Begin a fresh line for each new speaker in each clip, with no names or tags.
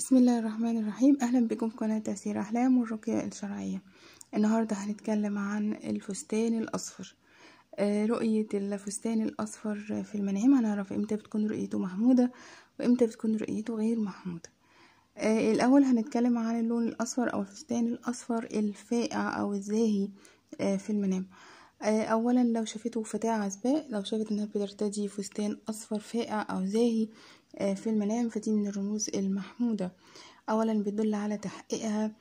بسم الله الرحمن الرحيم أهلا بكم في قناة تأثير أحلام والرقية الشرعية النهاردة هنتكلم عن الفستان الأصفر آه، رؤية الفستان الأصفر في المنام هنعرف امتى بتكون رؤيته محمودة وامتى بتكون رؤيته غير محمودة آه، الأول هنتكلم عن اللون الأصفر أو الفستان الأصفر الفائع أو الزاهي آه، في المنام آه، اولا لو شافته فتاة عزباء لو شافت انها بترتدي فستان اصفر فاقع او زاهي آه، في المنام فدي من الرموز المحمودة اولا بتدل على تحقيقها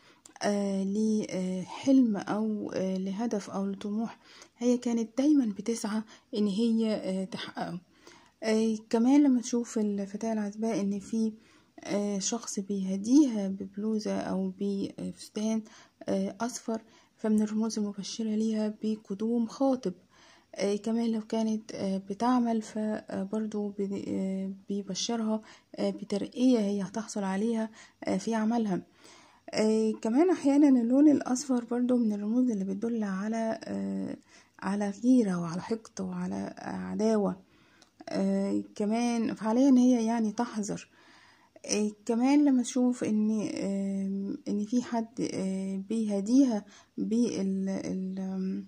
آه، لحلم او لهدف او لطموح هي كانت دايما بتسعى ان هي تحققه كمان لما تشوف الفتاة العزباء ان في شخص بيهديها ببلوزة او بفستان اصفر فمن الرموز المبشرة ليها بقدوم خاطب آه كمان لو كانت آه بتعمل فبرضو آه، آه، بيبشرها آه بترقية هي هتحصل عليها آه في عملها آه كمان أحيانا اللون الأصفر برضو من الرموز اللي بتدل على آه على غيرة وعلى حقد وعلى آه، عداوة آه كمان فعليا هي يعني تحذر آه، كمان لما اشوف ان آه، ان في حد آه، بيهديها بال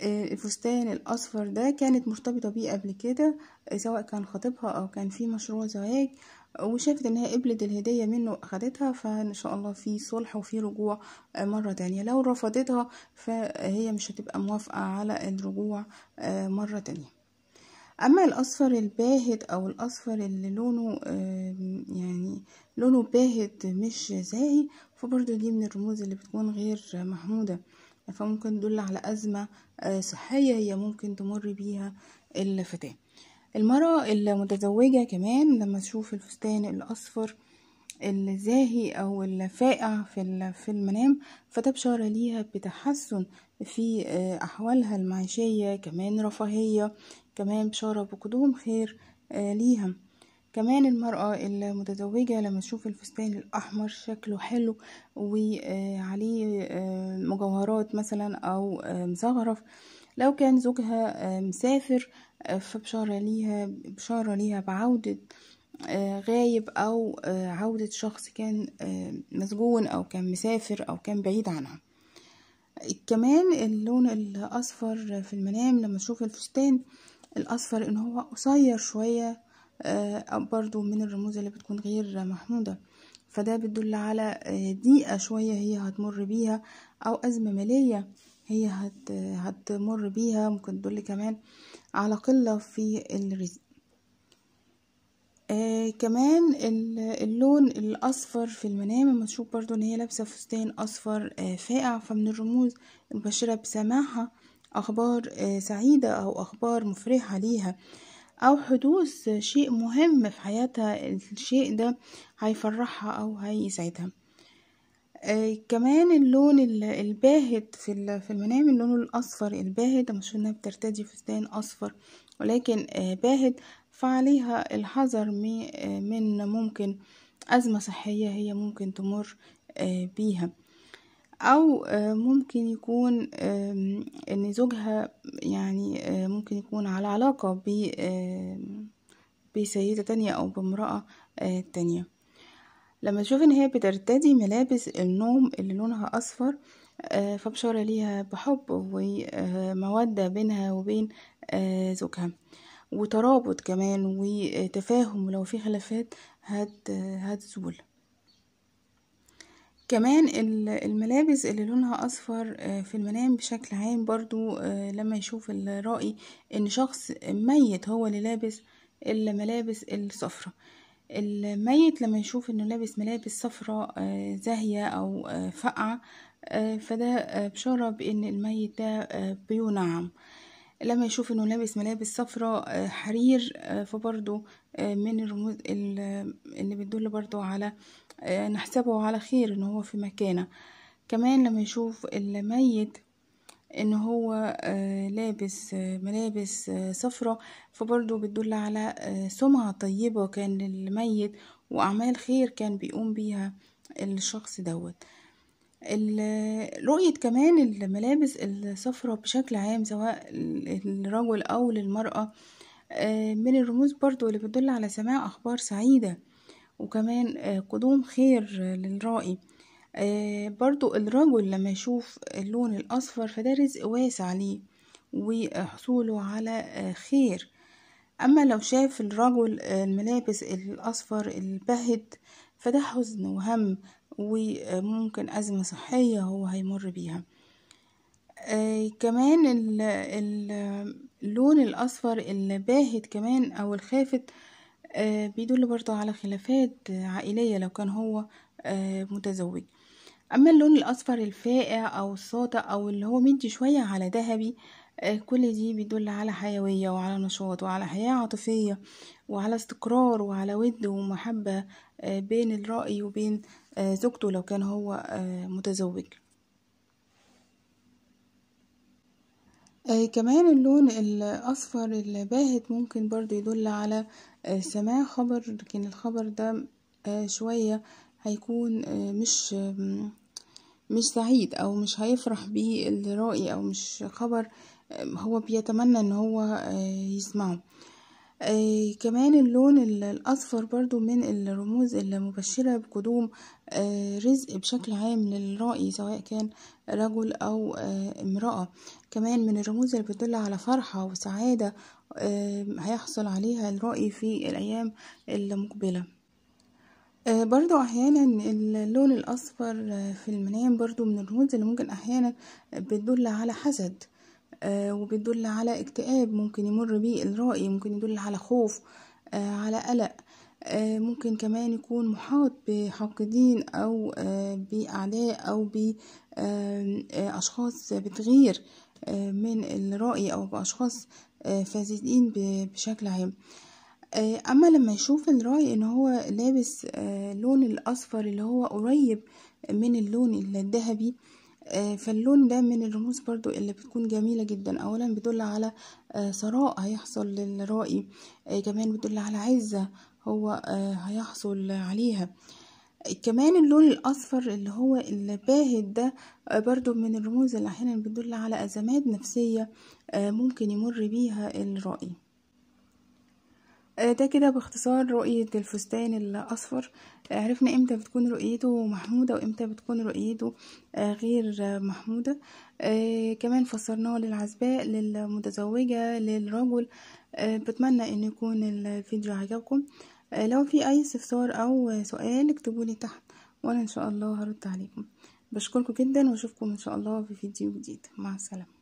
الفستان الاصفر ده كانت مرتبطه بيه قبل كده سواء كان خطيبها او كان في مشروع زواج وشافت انها قبلت الهدية منه اخدتها فان شاء الله في صلح وفي رجوع مرة تانية لو رفضتها فهي مش هتبقى موافقة على الرجوع مرة تانية اما الاصفر الباهت او الاصفر اللي لونه يعني لونه باهت مش زاهي فبرضو دي من الرموز اللي بتكون غير محمودة فممكن تدل على أزمة آه، صحية هي ممكن تمر بيها الفتاة المرأة المتزوجة كمان لما تشوف الفستان الأصفر الزاهي أو الفائع في في المنام فده بشارة ليها بتحسن في آه، أحوالها المعيشية كمان رفاهية كمان بشارة بقدوم خير آه، ليها كمان المرأة المتزوجة لما تشوف الفستان الأحمر شكله حلو وعليه آه، مجوهرات مثلا أو مزغرف لو كان زوجها مسافر فبشارة ليها بشارة ليها بعودة آه، غايب أو آه، عودة شخص كان آه، مسجون أو كان مسافر أو كان بعيد عنها كمان اللون الأصفر في المنام لما تشوف الفستان الأصفر إن هو قصير شوية برضو من الرموز اللي بتكون غير محمودة فده بتدل على ضيقة شوية هي هتمر بيها أو أزمة مالية هي هتمر بيها ممكن تدل كمان على قلة في الرزق آه كمان اللون الاصفر في المنام لما تشوف برضو ان هي لابسه فستان اصفر آه فاقع فمن الرموز المبشره بسماعها اخبار آه سعيده او اخبار مفرحه ليها او حدوث شيء مهم في حياتها الشيء ده هيفرحها او هيسعدها آه كمان اللون الباهت في في المنام اللون الاصفر الباهت مشهور انها بترتدي فستان اصفر ولكن آه باهت فعليها الحذر من ممكن أزمة صحية هي ممكن تمر آه، بيها أو آه، ممكن يكون إن زوجها يعني آه، ممكن يكون على علاقة بسيدة تانية أو بامرأة تانية لما تشوف إن هي بترتدي ملابس النوم اللي لونها أصفر فبشارة ليها بحب ومودة بينها وبين زوجها وترابط كمان وتفاهم ولو في خلافات هت هتزول كمان الملابس اللي لونها اصفر آه، في المنام بشكل عام برضو آه، لما يشوف الرأي ان شخص ميت هو اللي لابس الملابس الصفرة الميت لما يشوف انه لابس ملابس صفرة آه، زاهية او فقعة فده بشارة بان الميت ده بينعم نعم لما يشوف انه لابس ملابس صفراء آه، حرير آه، فبرضو آه، من الرموز اللي بتدل برضو على نحسبه على خير انه هو في مكانه كمان لما يشوف الميت انه هو لابس ملابس صفراء فبرضو بتدل على سمعة طيبة كان للميت وأعمال خير كان بيقوم بيها الشخص دوت رؤية كمان الملابس الصفراء بشكل عام سواء للرجل أو للمرأة آه، من الرموز برضو اللي بتدل على سماع أخبار سعيدة وكمان آه، قدوم خير للرائي آه، برضو الرجل لما يشوف اللون الأصفر فده رزق واسع ليه وحصوله على خير أما لو شاف الرجل الملابس الأصفر البهد فده حزن وهم وممكن أزمة صحية هو هيمر بيها آه، كمان اللون الأصفر الباهت كمان أو الخافت آه، بيدل برضه على خلافات عائلية لو كان هو آه، متزوج أما اللون الأصفر الفاقع أو الساطع أو اللي هو مدي شوية على ذهبي آه، كل دي بيدل على حيوية وعلى نشاط وعلى حياة عاطفية وعلى استقرار وعلى ود ومحبة آه، بين الرأي وبين آه، زوجته لو كان هو متزوج كمان اللون الأصفر الباهت ممكن برضو يدل على سماع خبر لكن الخبر ده شوية هيكون مش مش سعيد او مش هيفرح بيه الرأي او مش خبر هو بيتمنى ان هو آه، يسمعه آه، كمان اللون الأصفر برضو من الرموز المبشرة بقدوم آه، رزق بشكل عام للرأي سواء كان رجل أو امرأة كمان من الرموز اللي بتدل على فرحة وسعادة هيحصل عليها الرأي في الأيام المقبلة برضو احيانا اللون الاصفر في المنام برضو من الرموز اللي ممكن احيانا بتدل على حسد آه، وبيدل على اكتئاب ممكن يمر بيه الرائي ممكن يدل على خوف آه، على قلق آه، ممكن كمان يكون محاط بحاقدين أو بأعداء أو بأشخاص بتغير من الرأي أو بأشخاص فاسدين بشكل عام أما لما يشوف الرأي إن هو لابس لون الأصفر اللي هو قريب من اللون الذهبي آه، فاللون ده من الرموز برضو اللي بتكون جميلة جدا اولا بيدل على آه، ثراء هيحصل للرائي آه، كمان بيدل على عزة هو هيحصل عليها كمان اللون الاصفر اللي هو الباهت ده برضو من الرموز اللي احيانا بتدل على ازمات نفسية ممكن يمر بيها الرائي آه، ده كده باختصار رؤية الفستان الأصفر آه، عرفنا امتى بتكون رؤيته محمودة وامتى بتكون رؤيته آه، غير محمودة كمان فسرناه للعزباء للمتزوجة للرجل بتمنى ان يكون الفيديو عجبكم لو في اي استفسار او سؤال اكتبولي تحت وانا ان شاء الله هرد عليكم بشكركم جدا واشوفكم ان شاء الله في فيديو جديد مع السلامه